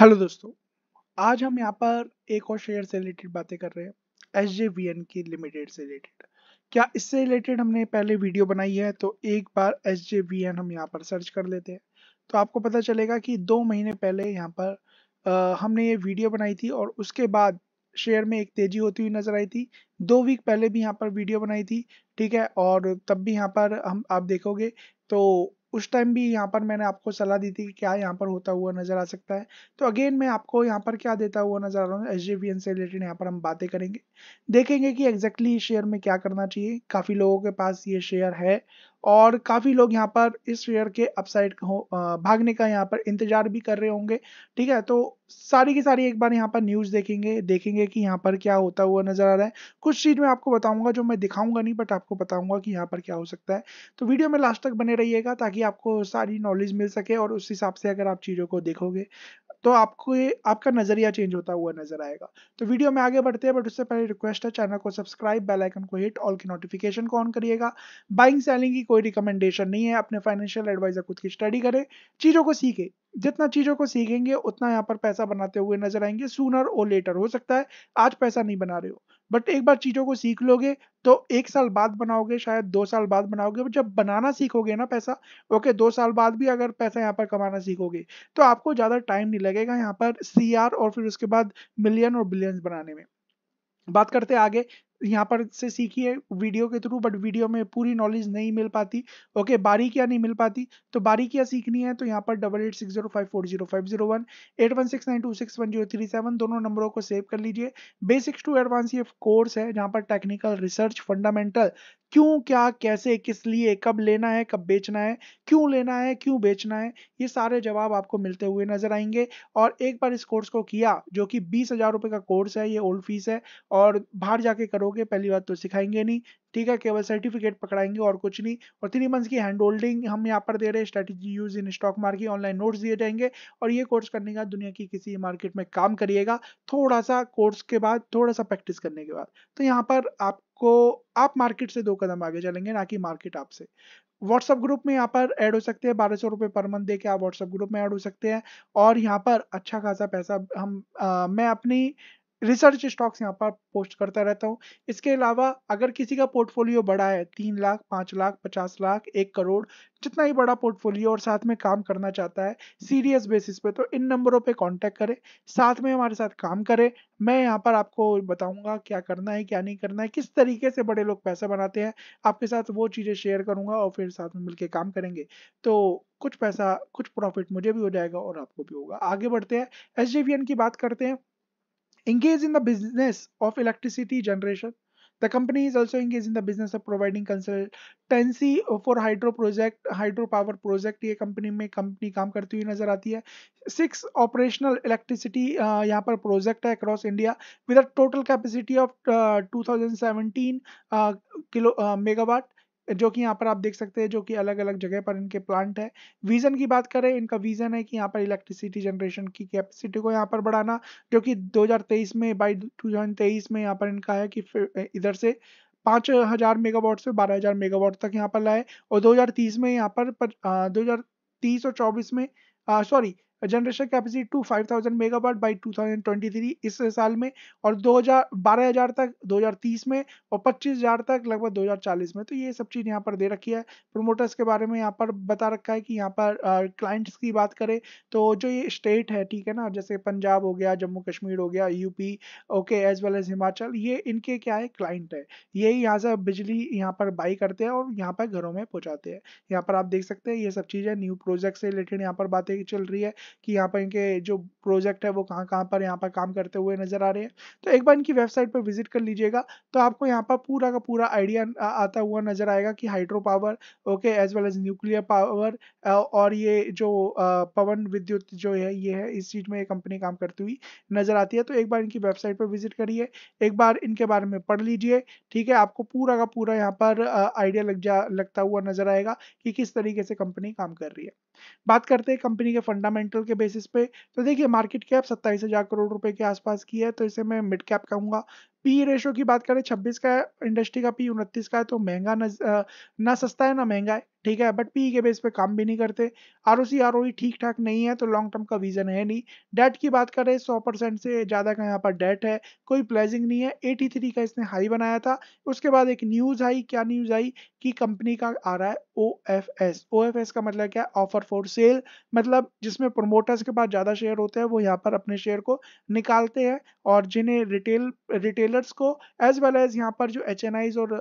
Hello दोस्तों आज हम यहाँ पर एक और शेयर से रिलेटेड बातें कर रहे हैं एस जे वी एन की लिमिटेड से रिलेटेड क्या इससे रिलेटेड हमने पहले वीडियो बनाई है तो एक बार एस जे वी एन हम यहाँ पर सर्च कर लेते हैं तो आपको पता चलेगा कि दो महीने पहले यहाँ पर आ, हमने ये वीडियो बनाई थी और उसके बाद शेयर में एक तेजी होती हुई नजर आई थी दो वीक पहले भी यहाँ पर वीडियो बनाई थी ठीक है और तब भी यहाँ पर हम आप देखोगे तो उस टाइम भी यहाँ पर मैंने आपको सलाह दी थी कि क्या यहाँ पर होता हुआ नजर आ सकता है तो अगेन मैं आपको यहाँ पर क्या देता हुआ नजर आ रहा हूँ एच से रिलेटेड यहाँ पर हम बातें करेंगे देखेंगे कि एग्जैक्टली exactly शेयर में क्या करना चाहिए काफ़ी लोगों के पास ये शेयर है और काफ़ी लोग यहाँ पर इस शेयर के अपसाइड हो भागने का यहाँ पर इंतजार भी कर रहे होंगे ठीक है तो सारी की सारी एक बार यहाँ पर न्यूज़ देखेंगे देखेंगे कि यहाँ पर क्या होता हुआ नज़र आ रहा है कुछ चीज़ मैं आपको बताऊंगा जो मैं दिखाऊंगा नहीं बट आपको बताऊंगा कि यहाँ पर क्या हो सकता है तो वीडियो में लास्ट तक बने रहिएगा ताकि आपको सारी नॉलेज मिल सके और उस हिसाब से अगर आप चीज़ों को देखोगे तो आपको ये आपका नज़रिया चेंज होता हुआ नजर आएगा तो वीडियो में आगे बढ़ते हैं बट उससे पहले रिक्वेस्ट है चैनल को सब्सक्राइब बेल आइकन को हिट ऑल की नोटिफिकेशन को ऑन करिएगा बाइंग सेलिंग की कोई रिकमेंडेशन नहीं है अपने फाइनेंशियल एडवाइजर खुद की स्टडी करें चीज़ों को सीखे जितना चीज़ों को सीखेंगे उतना यहाँ पर पैसा बनाते हुए नजर आएंगे सूनर और लेटर हो सकता है आज पैसा नहीं बना रहे हो बट एक बार चीज़ों को सीख लोगे तो एक साल बाद बनाओगे शायद दो साल बाद बनाओगे जब बनाना सीखोगे ना पैसा ओके दो साल बाद भी अगर पैसा यहाँ पर कमाना सीखोगे तो आपको ज़्यादा टाइम नहीं लगेगा यहाँ पर सी और फिर उसके बाद मिलियन और बिलियन बनाने में बात करते हैं आगे यहाँ पर से सीखी है वीडियो के थ्रू बट वीडियो में पूरी नॉलेज नहीं मिल पाती ओके बारीकियाँ नहीं मिल पाती तो बारीकियाँ सीखनी है तो यहाँ पर double eight six zero five four zero five zero one eight one six nine two six one zero three seven दोनों नंबरों को सेव कर लीजिए बेसिक्स टू एडवांस ये कोर्स है जहाँ पर टेक्निकल रिसर्च फंडामेंटल क्यों क्या कैसे किस लिए कब लेना है कब बेचना है क्यों लेना है क्यों बेचना है ये सारे जवाब आपको मिलते हुए नजर आएंगे और एक बार इस कोर्स को किया जो कि बीस हजार रुपये का कोर्स है ये ओल्ड फीस है और बाहर जाके करो करोगे पहली बात तो सिखाएंगे नहीं ठीक है केवल सर्टिफिकेट पकड़ाएंगे और कुछ नहीं और थ्री मंथ्स की हैंड होल्डिंग हम यहाँ पर दे रहे हैं strategy use in stock market online notes दिए जाएंगे और ये कोर्स करने का दुनिया की किसी मार्केट में काम करिएगा थोड़ा सा कोर्स के बाद थोड़ा सा प्रैक्टिस करने के बाद तो यहाँ पर आपको आप मार्केट से दो कदम आगे चलेंगे ना कि मार्केट आपसे व्हाट्सअप ग्रुप में यहाँ पर ऐड हो सकते हैं बारह सौ रुपये पर मंथ दे के आप व्हाट्सअप ग्रुप में ऐड हो सकते हैं और यहाँ पर अच्छा खासा पैसा हम आ, मैं अपनी रिसर्च स्टॉक्स यहाँ पर पोस्ट करता रहता हूँ इसके अलावा अगर किसी का पोर्टफोलियो बड़ा है तीन लाख पाँच लाख पचास लाख एक करोड़ जितना ही बड़ा पोर्टफोलियो और साथ में काम करना चाहता है सीरियस बेसिस पे तो इन नंबरों पे कांटेक्ट करें साथ में हमारे साथ काम करें मैं यहाँ पर आपको बताऊंगा क्या करना है क्या नहीं करना है किस तरीके से बड़े लोग पैसा बनाते हैं आपके साथ वो चीज़ें शेयर करूंगा और फिर साथ में मिलकर काम करेंगे तो कुछ पैसा कुछ प्रॉफिट मुझे भी हो जाएगा और आपको भी होगा आगे बढ़ते हैं एस की बात करते हैं engage in the business of electricity generation. The company is also engaged in the business of providing consultancy for hydro project, hydro power project. ये company में कंपनी काम करती हुई नजर आती है सिक्स ऑपरेशनल इलेक्ट्रिसिटी यहाँ पर प्रोजेक्ट है across India with a total capacity of 2017 kilo megawatt. जो कि यहाँ पर आप देख सकते हैं जो कि अलग अलग जगह पर इनके प्लांट है विजन की बात करें इनका विजन है कि यहाँ पर इलेक्ट्रिसिटी जनरेशन की कैपेसिटी को यहाँ पर बढ़ाना जो कि 2023 में बाई 2023 में यहाँ पर इनका है कि इधर से पाँच हज़ार मेगावाट से बारह हज़ार मेगावाट तक यहाँ पर लाए और 2030 में यहाँ पर, दो हजार और चौबीस में sorry generation capacity two five thousand megawatt by two thousand twenty three इस साल में और दो हजार बारह हज़ार तक दो हज़ार तीस में और पच्चीस हज़ार तक लगभग दो हज़ार चालीस में तो ये सब चीज़ यहाँ पर दे रखी है प्रोमोटर्स के बारे में यहाँ पर बता रखा है कि यहाँ पर क्लाइंट्स की बात करें तो जो ये स्टेट है ठीक है ना जैसे पंजाब हो गया जम्मू कश्मीर हो गया UP okay as well as Himachal ये इनके क्या है क्लाइंट है ये यहाँ से बिजली यहाँ पर बाई करते हैं और यहाँ पर घरों में पहुँचाते हैं यहाँ पर आप देख सकते हैं ये सब चीज़ें न्यू प्रोजेक्ट से रिलेटेड यहाँ पर बातें चल रही है कि यहाँ पर इनके जो प्रोजेक्ट है वो कहाँ कहाँ पर यहाँ पर काम करते हुए नजर आ रहे हैं तो एक बार इनकी वेबसाइट पर विजिट कर लीजिएगा तो आपको यहाँ पर पूरा का पूरा आइडिया आता हुआ नजर आएगा कि hydro power okay as well as nuclear power और ये जो पवन विद्युत जो है ये है इस चीज में ये कंपनी काम करती हुई नजर आती है तो एक बार इनकी वेबसाइट पर विजिट करिए एक बार इनके बारे में पढ़ लीजिए ठीक है आपको पूरा का पूरा यहाँ पर आइडिया लग जा लगता हुआ नजर आएगा कि किस तरीके से कंपनी काम कर रही है बात करते हैं कंपनी के फंडामेंटल सेक्टर के बेसिस पे तो देखिए मार्केट कैप सत्ताईस हज़ार करोड़ रुपए के आसपास की है तो इसे मैं मिड कैप कहूंगा पी रेशो की बात करें 26 का है इंडस्ट्री का पी उनतीस का है तो महंगा ना सस्ता है ना महंगा है ठीक है बट पी के बेस पे काम भी नहीं करते R O C R O ठीक ठाक नहीं है तो लॉन्ग टर्म का विजन है नहीं डेट की बात करें 100 परसेंट से ज़्यादा का यहाँ पर डेट है कोई प्लेजिंग नहीं है 83 का इसने हाई बनाया था उसके बाद एक न्यूज़ आई क्या न्यूज़ आई कि कंपनी का आ रहा है O F S O F S का मतलब क्या है ऑफर फॉर सेल मतलब जिसमें प्रोमोटर्स के पास ज़्यादा शेयर होते हैं वो यहाँ पर अपने शेयर को निकालते हैं और जिन्हें रिटेल रिटेलर रिटेलर्स को एज वेल एज यहाँ पर जो एच और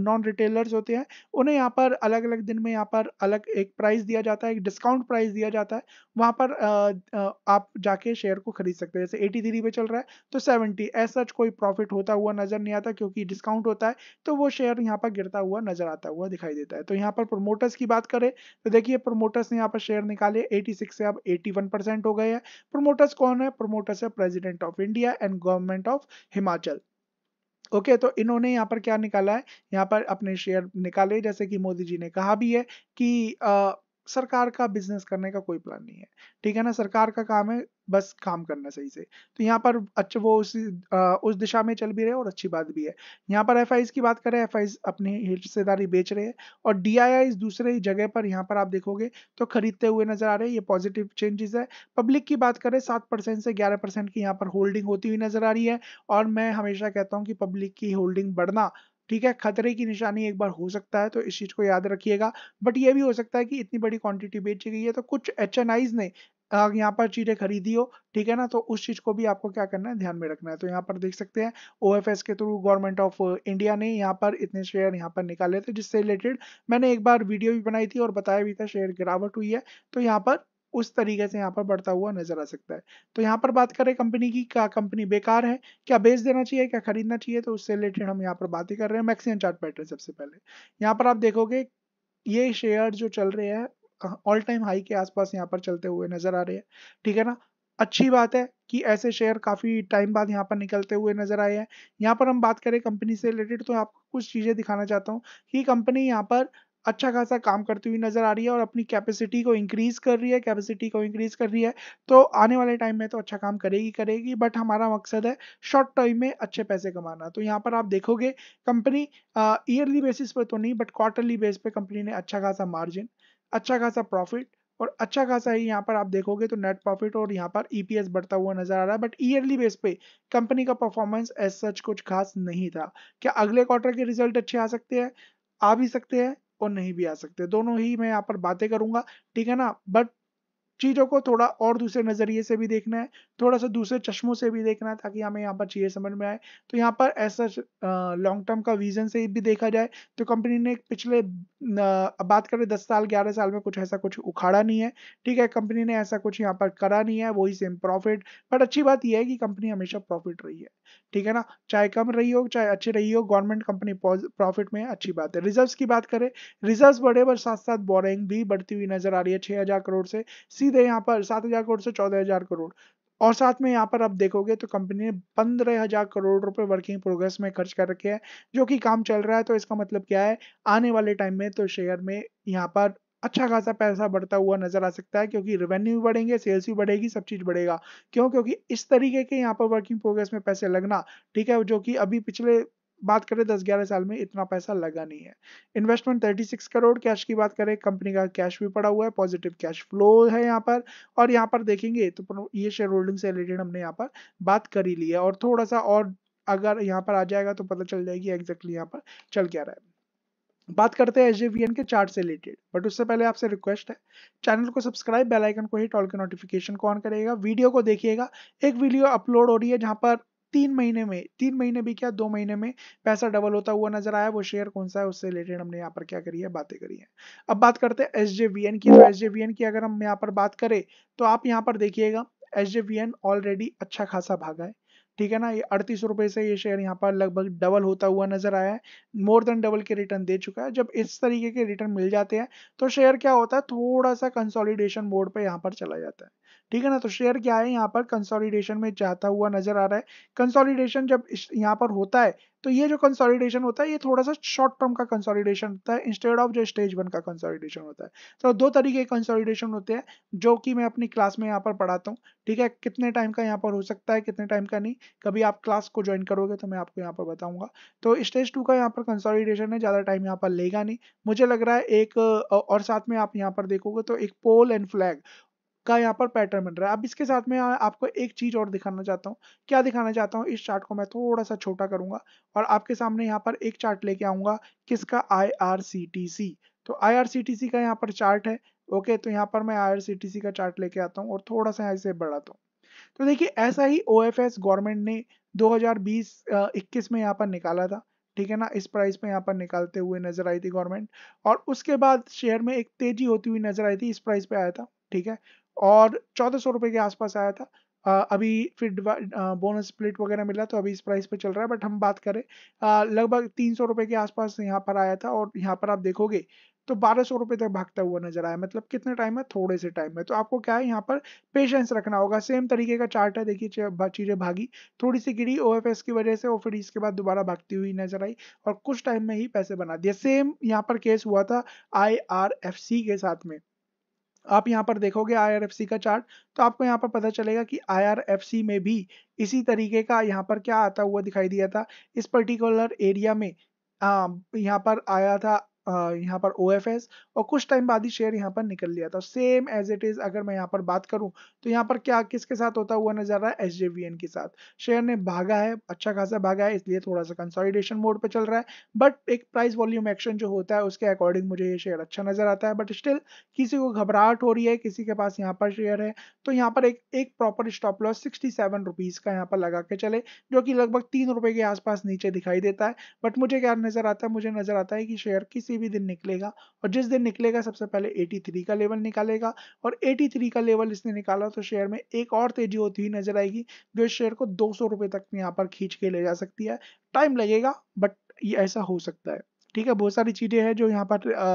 नॉन रिटेलर्स होते हैं उन्हें यहाँ पर अलग अलग दिन में यहाँ पर अलग एक प्राइस दिया जाता है एक डिस्काउंट प्राइस दिया जाता है वहाँ पर आ, आ, आप जाके शेयर को खरीद सकते हैं जैसे एटी थ्री पे चल रहा है तो सेवेंटी एज सच कोई प्रॉफिट होता हुआ नजर नहीं आता क्योंकि डिस्काउंट होता है तो वो शेयर यहाँ पर गिरता हुआ नजर आता हुआ दिखाई देता है तो यहाँ पर प्रोमोटर्स की बात करें तो देखिए प्रोमोटर्स ने यहाँ पर शेयर निकाले सिक्स से अब वन परसेंट हो गए हैं प्रोमोटर्स कौन है प्रोमोटर्स है president of India and government of Himachal Himachal okay okay, तो इन्होंने यहाँ पर क्या निकाला है यहाँ पर अपने शेयर निकाले जैसे कि मोदी जी ने कहा भी है कि आ, सरकार का बिजनेस करने का कोई प्लान नहीं है ठीक है ना सरकार का काम है बस काम करना सही से तो यहाँ पर अच्छा वो उस आ, उस दिशा में चल भी रहे और अच्छी बात भी है यहाँ पर एफ की बात करें एफ अपनी हिस्सेदारी बेच रहे हैं और डी दूसरे जगह पर यहाँ पर आप देखोगे तो खरीदते हुए नजर आ रहे हैं ये पॉजिटिव चेंजेस है पब्लिक की बात करें सात परसेंट से ग्यारह परसेंट की यहाँ पर होल्डिंग होती हुई नजर आ रही है और मैं हमेशा कहता हूँ कि पब्लिक की होल्डिंग बढ़ना ठीक है खतरे की निशानी एक बार हो सकता है तो इस चीज़ को याद रखिएगा बट ये भी हो सकता है कि इतनी बड़ी क्वांटिटी बेची गई है तो कुछ एच ने यहाँ पर चीज़ें खरीदी हो ठीक है ना तो उस चीज़ को भी आपको क्या करना है ध्यान में रखना है तो यहाँ पर देख सकते हैं ओ के थ्रू गवर्नमेंट ऑफ इंडिया ने यहाँ पर इतने शेयर यहाँ पर निकाले थे जिससे रिलेटेड मैंने एक बार वीडियो भी बनाई थी और बताया भी था शेयर गिरावट हुई है तो यहाँ पर उस तरीके से यहाँ पर बढ़ता हुआ नजर आ सकता है तो यहाँ पर बात करें कंपनी की क्या कंपनी बेकार है क्या बेच देना चाहिए क्या खरीदना चाहिए तो उससे रिलेटेड हम यहाँ पर बात ही कर रहे हैं मैक्सिमम चार्ट पैटर्न सबसे पहले यहाँ पर आप देखोगे ये शेयर जो चल रहे हैं ऑल टाइम हाई के आसपास यहाँ पर चलते हुए नजर आ रहे हैं ठीक है ना अच्छी बात है कि ऐसे शेयर काफ़ी टाइम बाद यहाँ पर निकलते हुए नजर आए हैं यहाँ पर हम बात करें कंपनी से रिलेटेड तो आपको कुछ चीज़ें दिखाना चाहता हूँ कि कंपनी यहाँ पर अच्छा खासा काम करती हुई नजर आ रही है और अपनी कैपेसिटी को इंक्रीज कर रही है कैपेसिटी को इंक्रीज कर रही है तो आने वाले टाइम में तो अच्छा काम करेगी करेगी बट हमारा मकसद है शॉर्ट टाइम में अच्छे पैसे कमाना तो यहाँ पर आप देखोगे कंपनी ईयरली बेसिस पर तो नहीं बट क्वार्टरली बेस पर कंपनी ने अच्छा खासा मार्जिन अच्छा खासा प्रॉफिट और अच्छा खासा ही यहाँ पर आप देखोगे तो नेट प्रॉफिट और यहाँ पर ईपीएस e बढ़ता हुआ नजर आ रहा है बट ईयरली बेस पे कंपनी का परफॉर्मेंस एज सच कुछ खास नहीं था क्या अगले क्वार्टर के रिजल्ट अच्छे आ सकते हैं आ भी सकते हैं और नहीं भी आ सकते दोनों ही मैं यहाँ पर बातें करूंगा ठीक है ना बट चीज़ों को थोड़ा और दूसरे नज़रिए से भी देखना है थोड़ा सा दूसरे चश्मों से भी देखना है ताकि हमें यहाँ पर चीज़ें समझ में आए तो यहाँ पर ऐसा लॉन्ग टर्म का विजन से भी देखा जाए तो कंपनी ने पिछले बात करें दस साल ग्यारह साल में कुछ ऐसा कुछ उखाड़ा नहीं है ठीक है कंपनी ने ऐसा कुछ यहाँ पर करा नहीं है वही सेम प्रॉफिट बट अच्छी बात यह है कि कंपनी हमेशा प्रॉफिट रही है ठीक है ना चाहे कम रही हो चाहे अच्छी रही हो गवर्नमेंट कंपनी प्रॉफिट में अच्छी बात है रिजर्व की बात करें रिजर्व बढ़े पर साथ साथ बोरिंग भी बढ़ती हुई नजर आ रही है छह करोड़ से सी सीधे यहाँ पर सात हजार करोड़ से चौदह हजार करोड़ और साथ में यहाँ पर आप देखोगे तो कंपनी ने पंद्रह हजार करोड़ रुपए वर्किंग प्रोग्रेस में खर्च कर रखे हैं जो कि काम चल रहा है तो इसका मतलब क्या है आने वाले टाइम में तो शेयर में यहाँ पर अच्छा खासा पैसा बढ़ता हुआ नजर आ सकता है क्योंकि रेवेन्यू भी बढ़ेंगे सेल्स भी बढ़ेगी सब चीज बढ़ेगा क्यों क्योंकि इस तरीके के यहाँ पर वर्किंग प्रोग्रेस में पैसे लगना ठीक है जो कि अभी पिछले बात करें दस ग्यारह साल में इतना पैसा लगा नहीं है investment thirty six crore cash की बात करें कंपनी का कैश भी पड़ा हुआ है पॉजिटिव कैश फ्लो है यहाँ पर और यहाँ पर देखेंगे तो ये शेयर होल्डिंग से रिलेटेड हमने यहाँ पर बात कर ही ली है और थोड़ा सा और अगर यहाँ पर आ जाएगा तो पता चल जाएगी एग्जैक्टली यहाँ पर चल क्या रहा है बात करते हैं एच के चार्ट से रिलेटेड बट उससे पहले आपसे रिक्वेस्ट है चैनल को सब्सक्राइब बेल आइकन को हिट ऑल के नोटिफिकेशन को ऑन करेगा वीडियो को देखिएगा एक वीडियो अपलोड हो रही है जहां पर तीन महीने में तीन महीने भी क्या दो महीने में पैसा डबल होता हुआ नजर आया वो शेयर कौन सा है उससे रिलेटेड हमने यहाँ पर क्या करी है बातें करी है अब बात करते हैं एस की तो एस की अगर हम यहाँ पर बात करें तो आप यहाँ पर देखिएगा S J V N already अच्छा खासा भागा है ठीक है ना ये अड़तीस रुपए से ये शेयर यहाँ पर लगभग डबल होता हुआ नजर आया है मोर देन डबल के रिटर्न दे चुका है जब इस तरीके के रिटर्न मिल जाते हैं तो शेयर क्या होता है थोड़ा सा कंसोलिडेशन मोड पे यहाँ पर चला जाता है ठीक है ना तो शेयर क्या है यहाँ पर कंसोलिडेशन में जाता हुआ नजर आ रहा है कंसोलिडेशन जब यहाँ पर होता है तो ये जो कंसोलिडेशन होता है ये थोड़ा सा शॉर्ट टर्म का कंसोलिडेशन होता है इंस्टेड ऑफ जो स्टेज वन का कंसोलिडेशन होता है तो दो तरीके के कंसोलिडेशन होते हैं जो कि मैं अपनी क्लास में यहाँ पर पढ़ाता हूँ ठीक है कितने टाइम का यहाँ पर हो सकता है कितने टाइम का नहीं कभी आप क्लास को ज्वाइन करोगे तो मैं आपको यहाँ पर बताऊंगा तो स्टेज टू का यहाँ पर कंसोलिडेशन है ज़्यादा टाइम यहाँ पर लेगा नहीं मुझे लग रहा है एक और साथ में आप यहाँ पर देखोगे तो एक पोल एंड फ्लैग का यहाँ पर पैटर्न बन रहा है अब इसके साथ में आपको एक चीज़ और दिखाना चाहता हूँ क्या दिखाना चाहता हूँ इस चार्ट को मैं थोड़ा सा छोटा करूंगा और आपके सामने यहाँ पर एक चार्ट लेके आऊंगा किसका आई तो आई का यहाँ पर चार्ट है ओके तो यहाँ पर मैं आई का चार्ट लेके आता हूँ और थोड़ा सा इसे बढ़ाता हूँ तो देखिए ऐसा ही ओ गवर्नमेंट ने 2020-21 में यहाँ पर निकाला था ठीक है ना इस प्राइस पे यहाँ पर निकालते हुए नजर आई थी गवर्नमेंट और उसके बाद शेयर में एक तेजी होती हुई नजर आई थी इस प्राइस पे आया था ठीक है और चौदह सौ रुपये के आसपास आया था अभी फिर बोनस स्प्लिट वगैरह मिला तो अभी इस प्राइस पे चल रहा है बट हम बात करें लगभग तीन सौ रुपये के आसपास यहाँ पर आया था और यहाँ पर आप देखोगे तो बारह सौ रुपये तक भागता हुआ नजर आया मतलब कितने टाइम है थोड़े से टाइम में तो आपको क्या है यहाँ पर पेशेंस रखना होगा सेम तरीके का चार्ट है देखिए चीज़ें भागी थोड़ी सी गिरी ओ की वजह से और फिर इसके बाद दोबारा भागती हुई नजर आई और कुछ टाइम में ही पैसे बना दिया सेम यहाँ पर केस हुआ था आई के साथ में आप यहाँ पर देखोगे आई का चार्ट तो आपको यहाँ पर पता चलेगा कि आई में भी इसी तरीके का यहाँ पर क्या आता हुआ दिखाई दिया था इस पर्टिकुलर एरिया में हाँ, यहाँ पर आया था यहाँ पर ओ और कुछ टाइम बाद ही शेयर यहाँ पर निकल लिया था सेम एज इट इज अगर मैं यहाँ पर बात करूँ तो यहाँ पर क्या किसके साथ होता हुआ नजर रहा है एच के साथ शेयर ने भागा है अच्छा खासा भागा है इसलिए थोड़ा सा कंसोलिडेशन मोड पर चल रहा है बट एक प्राइस वॉल्यूम एक्शन जो होता है उसके अकॉर्डिंग मुझे ये शेयर अच्छा नजर आता है बट स्टिल किसी को घबराहट हो रही है किसी के पास यहाँ पर शेयर है तो यहाँ पर एक एक proper stop loss sixty seven rupees का यहाँ पर लगा के चले जो कि लगभग तीन रुपए के आसपास नीचे दिखाई देता है बट मुझे क्या नजर आता है मुझे नजर आता है कि शेयर किसी कोई भी दिन निकलेगा और जिस दिन निकलेगा सबसे पहले 83 का लेवल निकालेगा और 83 का लेवल इसने निकाला तो शेयर में एक और तेजी होती हुई नजर आएगी जो इस शेयर को दो सौ तक यहाँ पर खींच के ले जा सकती है टाइम लगेगा बट ये ऐसा हो सकता है ठीक है बहुत सारी चीज़ें हैं जो यहाँ पर आ,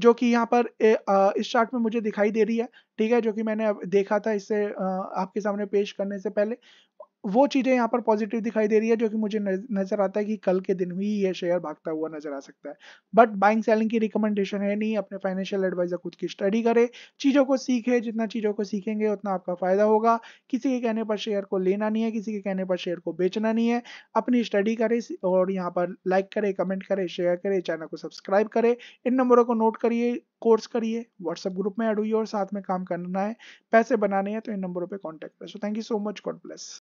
जो कि यहाँ पर ए, आ, इस चार्ट में मुझे दिखाई दे रही है ठीक है जो कि मैंने देखा था इससे आपके सामने पेश करने से पहले वो चीज़ें यहाँ पर पॉजिटिव दिखाई दे रही है जो कि मुझे नज़र आता है कि कल के दिन भी ये शेयर भागता हुआ नज़र आ सकता है बट बाइंग सेलिंग की रिकमेंडेशन है नहीं अपने फाइनेंशियल एडवाइजर खुद की स्टडी करे चीज़ों को सीखे जितना चीज़ों को सीखेंगे उतना आपका फ़ायदा होगा किसी के कहने पर शेयर को लेना नहीं है किसी के कहने पर शेयर को बेचना नहीं है अपनी स्टडी करे और यहाँ पर लाइक करे कमेंट करे शेयर करे चैनल को सब्सक्राइब करें इन नंबरों को नोट करिए कोर्स करिए व्हाट्सएप ग्रुप में एड हुई और साथ में काम करना है पैसे बनाने हैं तो इन नंबरों पर कॉन्टेक्ट करें so thank you so much God bless